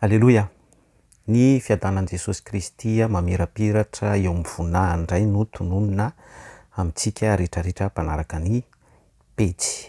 alleloia ny fiadanan' jesosy kristy mamirapiratra eo ami'ny voninahany dray no tononona amintsika reetrarehetra mpanaraka ny pesy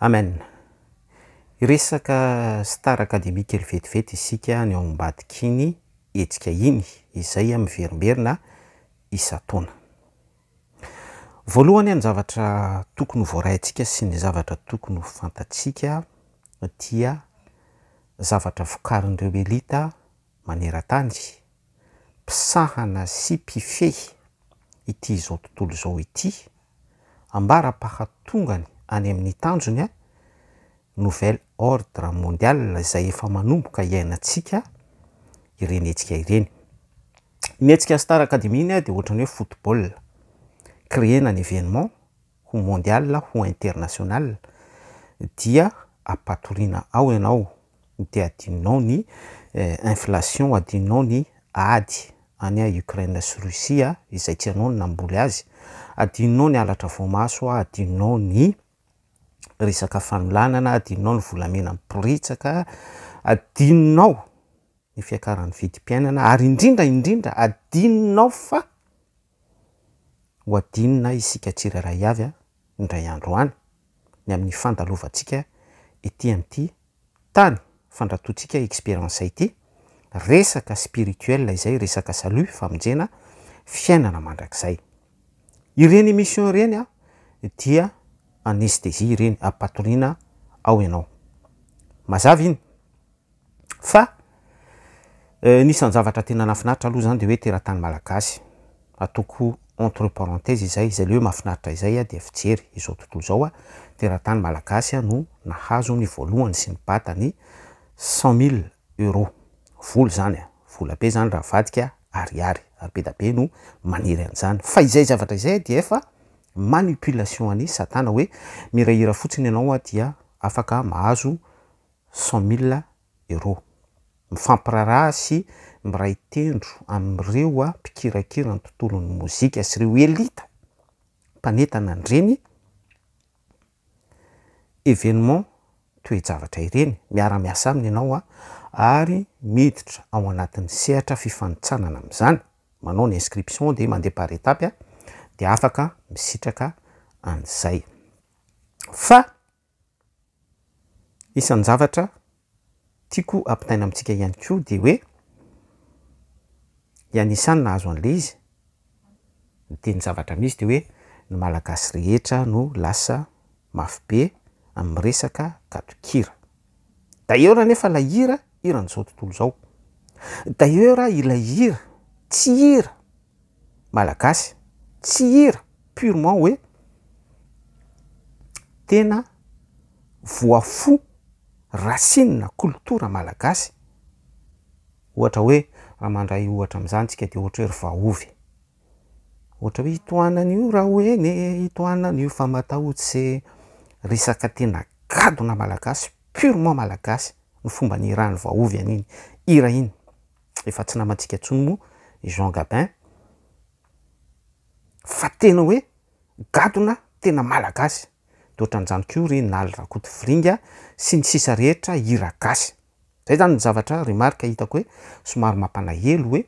ameskstar ademika ly vetivety isika ny eombadikiny etsika iny izay am' verimberina isatoyasy zavtrtokonyfantatsiakdia zavatra vokaronyireo elita maneran-tany mpisahana sy pifehy ity zao tontolo zao ity ambara-pahatongany any amin'ny tanjony a nouvelle ordre mondial zay efa manomboka iainantsiaka irenetsika ireny netsika star akademiny a de ohatra ny hoe footbal creena ny evenement ho mondiala ho international dia ampatoriana ao ianao de adinonao ny eh, inflation adionao ny ady any a ukraine sy russiaa izay tsy hanao no namboly azy adinonao ny alatra vaoamasoa adinonao ny resaka fanolanana adininao ny volamena nypiritsaka adinonao ny fiakarany vidim-piainana ary indrindra indrindra adinonao fa ho adinona isika tsiraraha iavy a indray andro any ny amin'ny fandalovantsika ity amin'ity tany fandratontsika experiensyty resaka spirituel izay resaka salut faminjena fiainana mandratena eh, nafinaritra aloha zany de hoe terahatany malagasy ataoko entreparentese izay zayle hoe mahafinaritra izay a de fijery izao tontolo zao a terahatany malagasy a no nahazo ny voalohany sy ny batany cent mille euros volo zany a vola be zany raha vadikaa aryary ary be da be no manery an'izany fa izay zavatra izay dia efa manipulation any satana hoe mirahira fotsiny ianao a dia afaka mahazo cent mille euros mifampirara sy miray itendro ami'ireo a mpikirakira ny tontolon'ny mozika sy ireo elita mpanetana andreny evenement toe javatra ireny miara-miasa aminy ianao a ah. ary miditra ao anatin'ny sehatra fifanotsanana am'zany manao ny inscription de mandehamparetaby a ah. de afaka misitraka an'izay fa isan'ny javatra tiako ampitaina amitsika ihany ko de hoe ianisany na hazo an'lay izy de ny zavatra mihisy de hoe ny malagasy rehetra no lasa mafybe am'y resaka gadokira da eo raha nefa la ira iran'izao tontolo zao da eo raha ila ira tsy ira malagasy tsy hira purement hoe tena voafo rasinna coltora malagasy ohatra hoe raha mandray ohatra am'izany tsika de ohatra hoe ry vaovy ohatra hoe hitoananyio raha hoe ny hitoananyio fa matahotse resaka tena gadona malagasy purement malagasy ny fomba niirahn'ny vahovy anyiny ira iny ehfa tsy namantsika antsony moa jean gabin fa tena hoe gadona tena malagasy de ohatra njanok'io ry naly rahakoto viringa sy ny sisa rehetra iragasy zay zany nyzavatra remarka hitako hoe somary mampanahelo hoe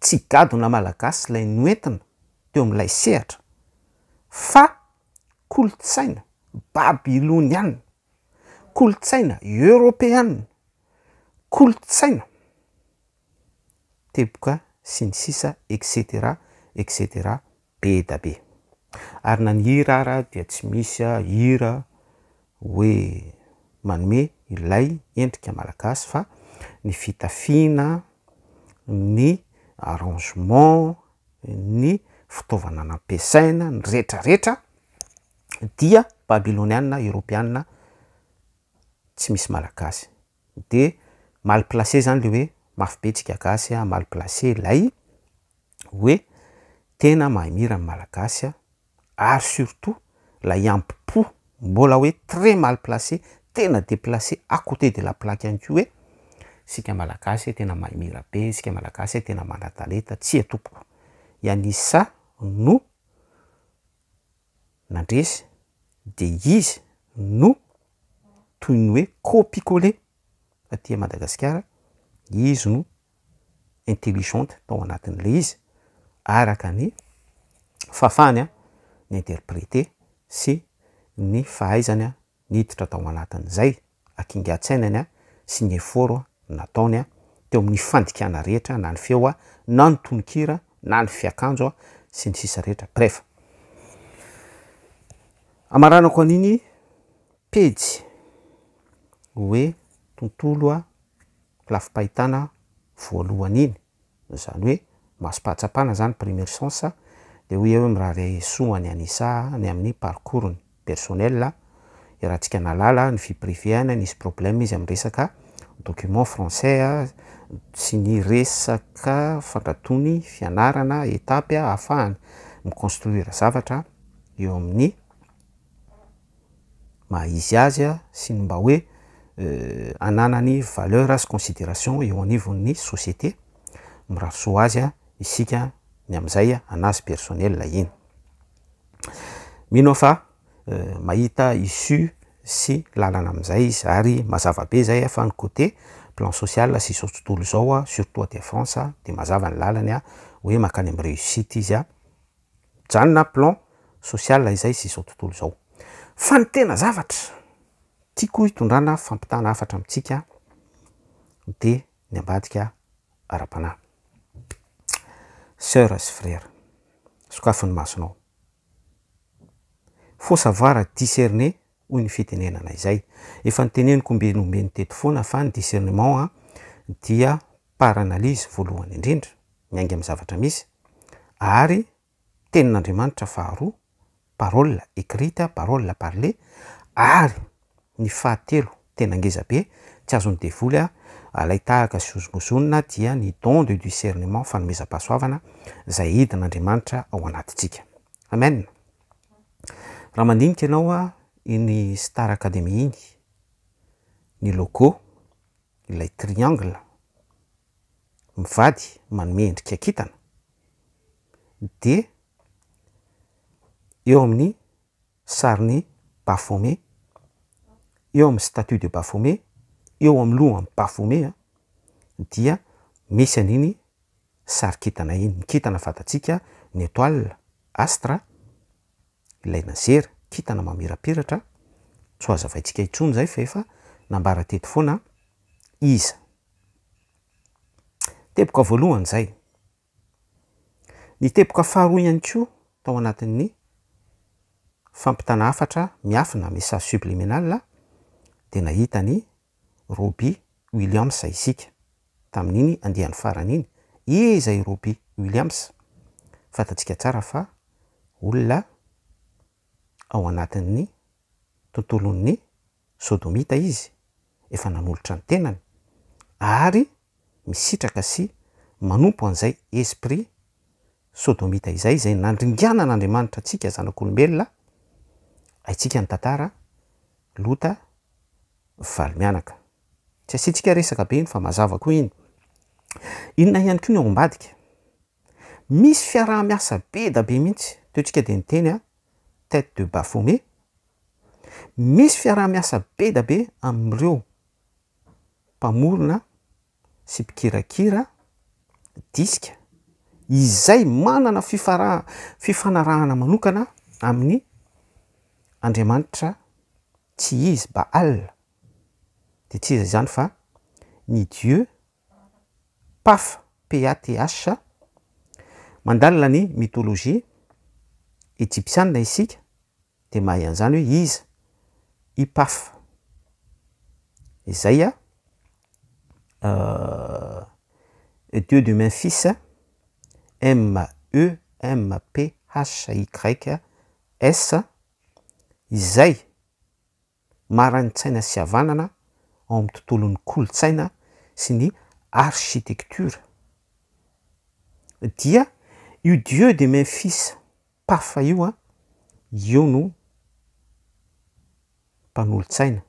tsy gadona malagasy lay noentina teo ami''ilay sehatra fa kolotsaina babiloni anna kolottsaina europeana kolotesaina teboka sy ny sisa etcetera etcetera be da be ary na ny hira araha dia tsy misy hira hoe manome ilay endrika malagasy fa ny fitafiana ny arrangement ny fitaovana anampiasaina ny rehetrarehetra dia babyloniana europiana tsy misy malagasy de malplace zany lay hoe mafy be tsika gasy a malplace lay hoe tena mahay mira ny malagasy a ary surtout lay ampipo mbola hoe très malplace tena deplace a côte de la plaquy anykeo hoe sika malagasy tena mahay mirabe sika malagasy tena manataleta tsy a tompoko ianysysa no nandresy de izy no toy ny hoe copicole fa tia madagasikara izy no intelligente tao anatin'lay izy araka ny fahafahany a ny interprete sy ny fahaizany a ny hititra tao anatin'zay akingan-tsainany a sy ny eforo a nataony a teo amin'ny fandikana rehetra na ny feo a na ny tononkira na ny fiakanjo a sy ny sisa rehetra bref amarana ko aniny pejy oe tontolo a lafipahitana voalohana iny zany hoe masopahatsapana zany premier sens de ho hoe mirahara soany anisany amin'ny parcournypersonel rahantsika nalala ny vi prive any nisy probleme izy am'resakadocument français sy ny resaka fankatony fianarana etapy ahafahany miconstruir zavatra eo amin'ny mahahizy azya sy ny mba hoe euh, ananany valeur azy considération eo anivon'ny société iraa azya iskayazay anazypersoeahisu euh, sylana am'zay izy ay mazavabe zayafa nycôté plan sociala sy izao tontolo zao a surtout aty france de mahazavany lalany oe ahkany am'y reussit iy anona plan sociala izay sy izao tontolo zao fa ny tena zavatra tiakoa hitondrana fampitana hafatra amitsika de ny ambadika ara-panahy sers frere sokafo ny masonao fo savoira discerne hoy ny fitenenana izay efa nitenenyko mbe ny omen'ny teto foana fa ny discernement a dia paranalyze voalohany indrindra miainga amin'ny zavatra misy ary tenin'andriamanitra faharoa parol ecrita parola parle ary ny fahatelo tena angezabe tsy azony devoly a alay tahaka sozomozonona dia ny dan de discernement fa nomezam-pahasoavana zay hidin'andriamanitra ao anatitsika amenna raha mandinika ianao a iny star academie iny ny loca ilay triangle mivady manome ndrikankintana de eo amin'ny saryny bafome eo amin'ny statut de bafome eo am'yloha am'ny bafome a ah, dia misy ana iny sary kintana iny kintana fatatsika ny etoale astra ilay na zera kintana mamirapiratra tsoazavaintsika intsony zay fa efa nambara teto foana iza tepoka voalohany zay ny tepoka faharoa ihany ko tao anatin''ny fampitana hafatra miafina misa sublimenala de nahita ny robi williams isika tamin'iny andehan'ny farana iny izay robi williams fatantsika tsara fa olona ao anatin'ny tontolon'ny sodomita izy efa namolotra ny tenany ary misitraka sy manompo an'izay esprit sodomita izay zay nandringanan'andriamanitra atsika zanak'olombelona atsika ny tantara lota valomianaka tsy atsiantsika resaka be iny fa mazava koa iny inona iany ko ny aombadika misy fiaraha-miasa be da be mihitsy teontsika de ny teny a ah, tete de bafome misy fiaraha-miasa be da be am'ireo mpamorona sipikirakira diska izay manana fifr-fifanarahana manokana amin'ny andriamanitra tsy izy baall de tsy izay izany fa ny dieu pafa patsh mandalina ny mythologia ejipsianna isika de mahay han'zany hoe izy i paf izay a euh, dieu de main fils m e m p sh i grak s izay mara ny tsaina syavanana ao amin'ny tontolo n'ny kolontsaina sy ny architectura dia io dieu de man fils pafa io a io no mpanolotsaina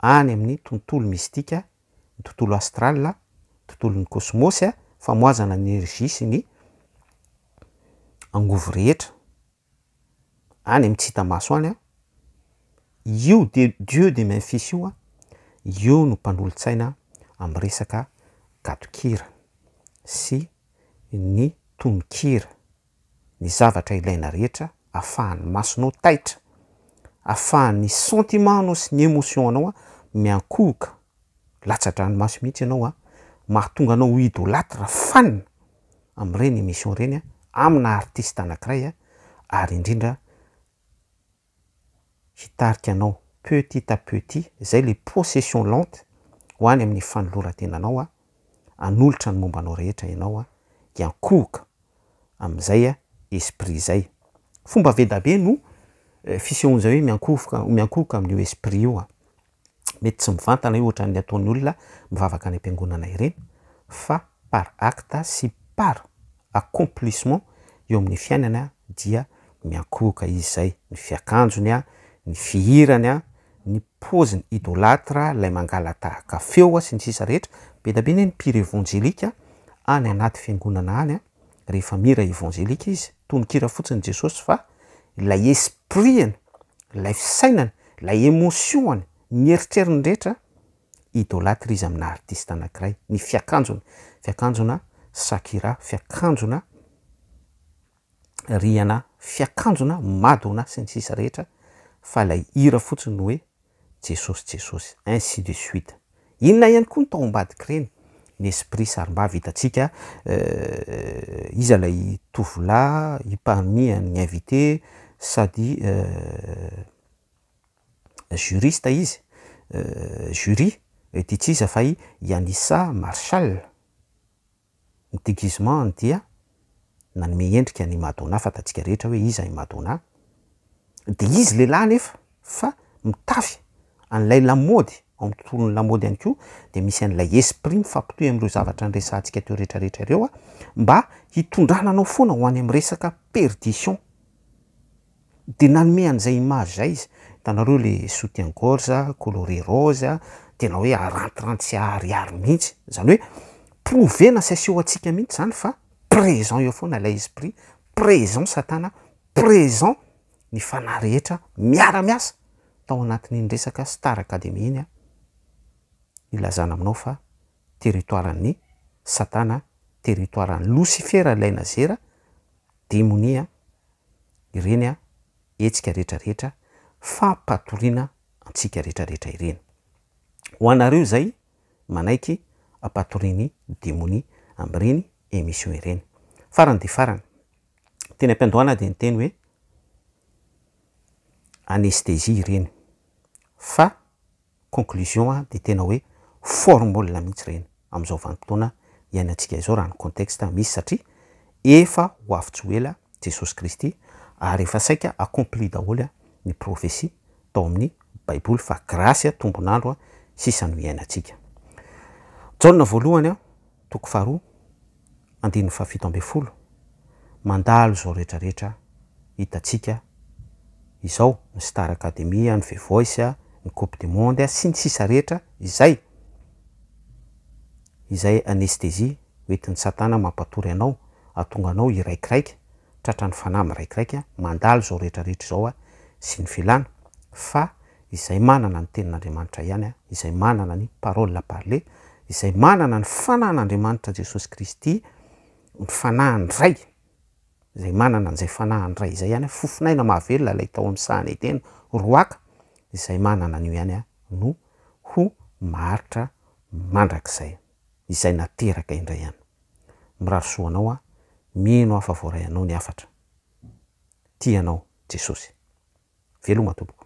any amin'ny tontolo mystika ytontolo astrala ytontolon'ny kosmosy a fa moazana aenergia sy ny angovy rehetra any ami'n tsy hita maso any a io de dieu de main fis io a io no mpanolotsaina am'resaka gatokira sy ny tomokira ny zavatra ilaina rehetra ahafahany masonao taitra ahafahan'ny sentiment anao sy ny emotion anao a miankohoka latsadranymaso mihitsy ianao a mahatonga anao hwi dolatre fanina am'ire ny emission renya amina artiste anankiray a ary indrindra hitarika anao petit à petit zay le possession lente ho any amin'ny fanolorantenanao a anolotra ny mombanao rehetra ianao a iankohoka am'izay a esprit zay fomba ve dabe no eh, fisehoanzay hoe miankohoka amin'io esprit io mety tsy mivantana io ohatrany ataony olona mivavaka ny ampiangonanayreny fa par acte sy par accomplissement eo amin'ny fiainana dia miankohoka izy zay ny fiakanjony a ny fihiranya ny poziny idolatra lay mangalatahakafeo a sy ny sisa rehetra be dabe ny ny pire evangelika ay aay fingoa ayheiangeiaitonokira fotsinyjesos fa lay espritany lay fisainany lay emotionany nieritreriny rehetra idolatra izy amin'ny artiste anakiray ny fiakanjona fiakanjona sakira fiakanjona riana fiakanjona madona sy ny sisa rehetra fa lay ira fotsiny hoe jesosy jesosy ainsi de suite inona ihany koa ny tao hombadiky reny ny esprit sarim-bavitantsika eh, iza lay tovola hipamiannyinvite sady eh, jurista izy eh, jury tia ts iza fa i ianisa marshal ny deguisement ny dia nanome endrika ny madona fatantsika rehetra hoe iza i madona de izy lehilahy nefa fa mitafy an'lay lamody oam'ny tontolo'nylamdyanykeo de misy an'lay esprit mifampitoy am'reozavata rsa ntsikateo retraretrareoa mba hitondrananao foana hoany am'resaka perdition de nanome han'zay image zay izy tanareo le soutien gors colori rose tena hoe arantirantsy ahryary mihitsy zany hoe prove na saiseo atsika mihitsy zany fa présent eo foana lay esprit présen satana présent ny fana rehetra miara-miasa tao anatin'inyresaka star akademie iny a ilazana aminao fa territoirany satana territoirany locifera lay na zera demoni a ireny a etsika rehetra rehetra fa mpatoriana antsika rehetra rehetra ireny ho anareo zay manaiky apatoriany demonia am'ireny emission ireny farany de farany teny ampiandohana de ny teny hoe anestesia ireny fa conclusion a de tena hoe formolna mihitsy ireny am'izao va nympotoana iainantsika izao rano context misy satria efa ho avi-tsy hoela jesosy kristy ary efa saika acompli daholo a ny profesie tao amin'ny baiboly fa grasy tombonandroa sisano iainantsika jaona voalohany a toko faharoa andinyy fafito ambe folo mandalo zao rehetra rehetra hitatsiaka izao ny star akademie ny veivoisea ny coupe du mondes a sy ny tsisa rehetra izay izay anestesie oetin'ny satana mampatory ianao atonganao iraikiraika trahatra ny fanah miraikiraika mandalo zao rehetra rehetra zao a sy ny vilana fa izay manana ny tenin'andriamanitra ihany a izay manana ny parola parle izay manana ny fanay n'andriamanitra jesosy kristy ny fanah ny ray zay manana n'izay fanaha ny ray izay iany a fofinaina mahavelona lay tao ami'ny sahanatena roaka izay manana anyo ihany a no ho maaritra mandrak'izay izay nateraka indray ihany mirarosoanao a mino hafa voaray anao ny afatra tianao jesosy velomatompok